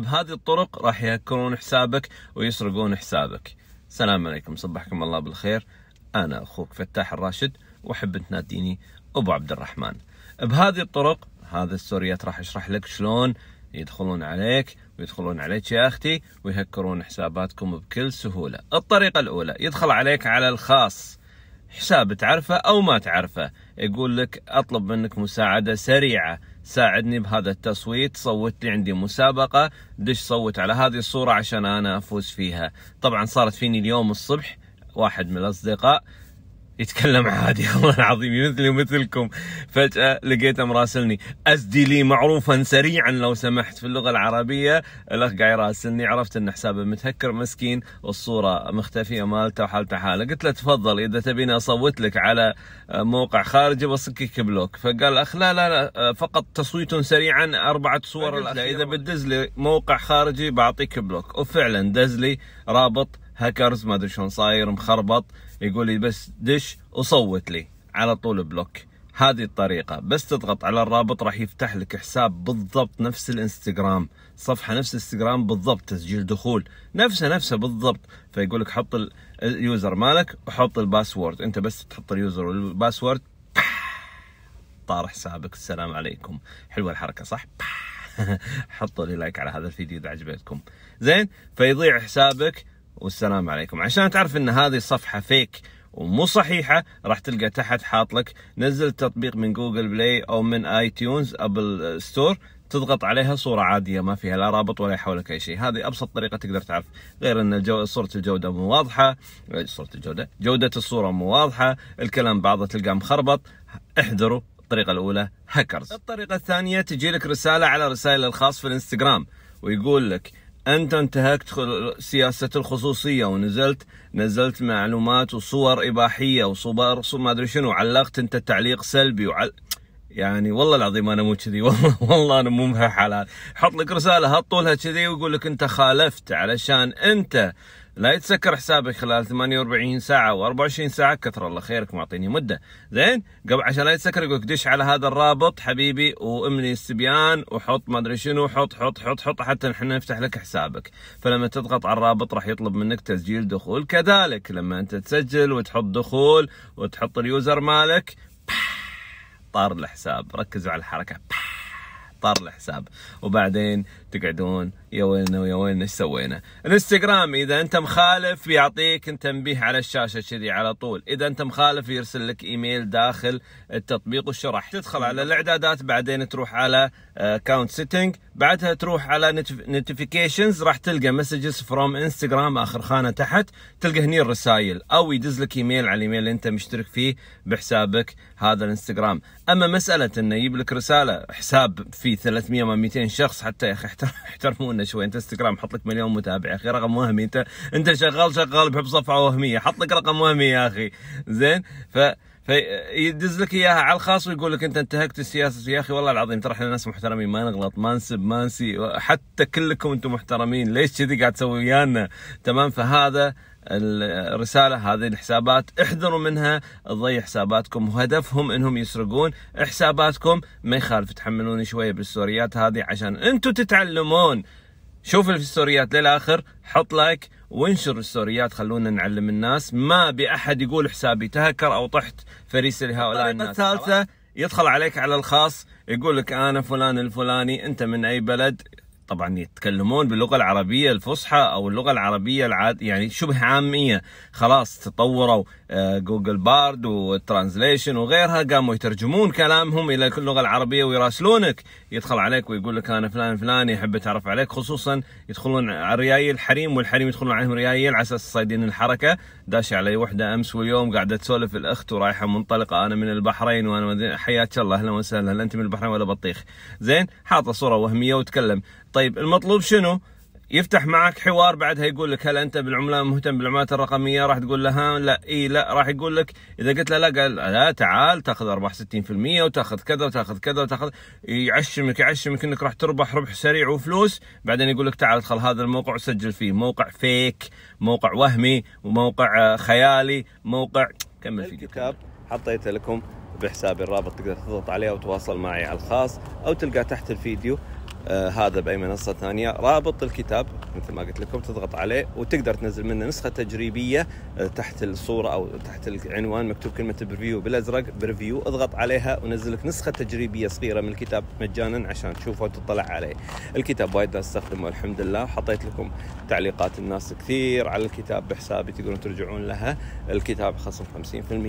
بهذه الطرق راح يهكرون حسابك ويسرقون حسابك السلام عليكم صبحكم الله بالخير أنا أخوك فتاح الراشد وأحب تناديني أبو عبد الرحمن بهذه الطرق هذا السوريات راح أشرح لك شلون يدخلون عليك ويدخلون عليك يا أختي ويهكرون حساباتكم بكل سهولة الطريقة الأولى يدخل عليك على الخاص حساب تعرفه أو ما تعرفه يقول لك أطلب منك مساعدة سريعة ساعدني بهذا التصويت صوت لي عندي مسابقة دش صوت على هذه الصورة عشان أنا أفوز فيها طبعا صارت فيني اليوم الصبح واحد من الأصدقاء يتكلم عادي والله العظيم مثلي ومثلكم فجأة لقيته مراسلني أسدي لي معروفا سريعا لو سمحت في اللغة العربية الأخ قاعد يراسلني عرفت أن حسابه متهكر مسكين والصوره مختفية مالته وحالته حالة قلت له تفضل إذا تبيني أصوت لك على موقع خارجي بصكك بلوك فقال أخ لا لا لا فقط تصويت سريعا أربعة صور إذا بتدز لي موقع خارجي بعطيك بلوك وفعلا دز لي رابط هاكرز ما ادري شلون صاير مخربط يقول لي بس دش وصوت لي على طول بلوك هذه الطريقة بس تضغط على الرابط راح يفتح لك حساب بالضبط نفس الانستغرام صفحة نفس الانستغرام بالضبط تسجيل دخول نفسه نفسه بالضبط فيقول لك حط اليوزر مالك وحط الباسورد انت بس تحط اليوزر والباسورد طار حسابك السلام عليكم حلوة الحركة صح حطوا لي لايك على هذا الفيديو اذا عجبتكم زين فيضيع حسابك والسلام عليكم عشان تعرف ان هذه الصفحه فيك ومو صحيحة راح تلقى تحت حاط لك نزل التطبيق من جوجل بلاي أو من آي تيونز أبل ستور تضغط عليها صورة عادية ما فيها لا رابط ولا يحولك أي شيء هذه أبسط طريقة تقدر تعرف غير أن الجو... صورة الجودة مو واضحة صورة الجودة جودة الصورة مو واضحة الكلام بعضه تلقاه مخربط احذروا الطريقة الأولى هاكرز الطريقة الثانية تجي لك رسالة على رسائل الخاص في الانستغرام ويقول لك انت انتهكت سياسه الخصوصيه ونزلت نزلت معلومات وصور اباحيه وصور ما ادري شنو علقت انت تعليق سلبي وعل يعني والله العظيم انا مو كذي والله والله انا مو حلال حط لك رساله هالطولها كذي ويقول لك انت خالفت علشان انت لا يتسكر حسابك خلال 48 ساعة و24 ساعة كثر الله خيرك معطيني مدة زين قبل عشان لا يتسكر يقولك دش على هذا الرابط حبيبي واملي السبيان وحط ما ادري شنو حط حط حط حط حتى نحن نفتح لك حسابك فلما تضغط على الرابط راح يطلب منك تسجيل دخول كذلك لما انت تسجل وتحط دخول وتحط اليوزر مالك طار الحساب ركزوا على الحركة طار الحساب وبعدين تقعدون يا ويلنا ويا ويلنا ايش سوينا الانستغرام اذا انت مخالف يعطيك تنبيه على الشاشه كذي على طول اذا انت مخالف يرسل لك ايميل داخل التطبيق والشرح تدخل على الاعدادات بعدين تروح على اكونت آه، سيتنج بعدها تروح على نوتيفيكيشنز راح تلقى مسجز فروم انستغرام اخر خانه تحت تلقى هني الرسائل او يدز لك ايميل على الايميل اللي انت مشترك فيه بحسابك هذا الانستغرام اما مساله انه يجيب لك رساله حساب فيه 300 ما 200 شخص حتى يا اخي احترمونا شوي انت انستغرام حط لك مليون متابع يا اخي رقم وهمي انت انت شغال شغال بحب صفحه وهميه حط لك رقم وهمي يا اخي زين ف فيدز لك اياها على الخاص ويقول لك انت انتهكت السياسه يا اخي والله العظيم ترى احنا ناس محترمين ما نغلط ما نسب ما نسي حتى كلكم انتم محترمين ليش كذي قاعد تسوي ويانا تمام فهذا الرسالة هذه الحسابات احذروا منها تضيع حساباتكم وهدفهم انهم يسرقون حساباتكم ما يخالف تحملون شوية بالسوريات هذه عشان انتم تتعلمون شوف الستوريات للاخر حط لايك وانشر الستوريات خلونا نعلم الناس ما بأحد يقول حسابي تهكر او طحت فريسة لهؤلاء الناس الثالثة يدخل عليك على الخاص يقول لك انا فلان الفلاني انت من اي بلد طبعا يتكلمون باللغه العربيه الفصحى او اللغه العربيه العاد يعني شبه عاميه خلاص تطوروا آه، جوجل بارد وترانزليشن وغيرها قاموا يترجمون كلامهم الى كل اللغه العربيه ويراسلونك يدخل عليك ويقول لك انا فلان فلان يحب يتعرف عليك خصوصا يدخلون على ريايل الحريم والحريم يدخلون عليهم ريايل على اساس صايدين الحركه داش علي وحده امس واليوم قاعده تسولف الاخت ورايحه منطلقه انا من البحرين وانا حياك الله اهلا وسهلا انت من البحرين ولا بطيخ زين حاطه صوره وهميه وتكلم طيب المطلوب شنو؟ يفتح معك حوار بعدها يقول لك هل انت بالعمله مهتم بالعملات الرقميه راح تقول له ها لا اي لا راح يقول لك اذا قلت له لا قال لا تعال تاخذ ارباح 60% وتاخذ كذا وتاخذ كذا وتاخذ يعشمك يعشمك انك راح تربح ربح سريع وفلوس بعدين يقول لك تعال ادخل هذا الموقع وسجل فيه موقع فيك موقع وهمي وموقع خيالي موقع كمل في الكتاب حطيته لكم بحسابي الرابط تقدر تضغط عليه وتواصل معي على الخاص او تلقاه تحت الفيديو آه، هذا باي منصه ثانيه رابط الكتاب مثل ما قلت لكم تضغط عليه وتقدر تنزل منه نسخه تجريبيه آه، تحت الصوره او تحت العنوان مكتوب كلمه بريفيو بالازرق بريفيو اضغط عليها ونزل لك نسخه تجريبيه صغيره من الكتاب مجانا عشان تشوفه وتطلع عليه الكتاب وايد استخدمه الحمد لله حطيت لكم تعليقات الناس كثير على الكتاب بحسابي تقدرون ترجعون لها الكتاب خصم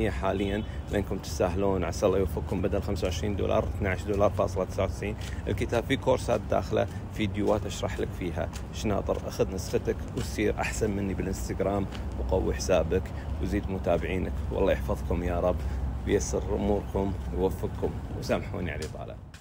50% حاليا لانكم تستاهلون عسى الله يوفقكم بدل 25 دولار 12 دولار فاصلة 99 الكتاب في كورسات داخله فيديوهات اشرح لك فيها شناطر اخذ نسختك وتصير احسن مني بالانستغرام وقوي حسابك وزيد متابعينك والله يحفظكم يا رب ويسر اموركم ويوفقكم وسامحوني على الاطاله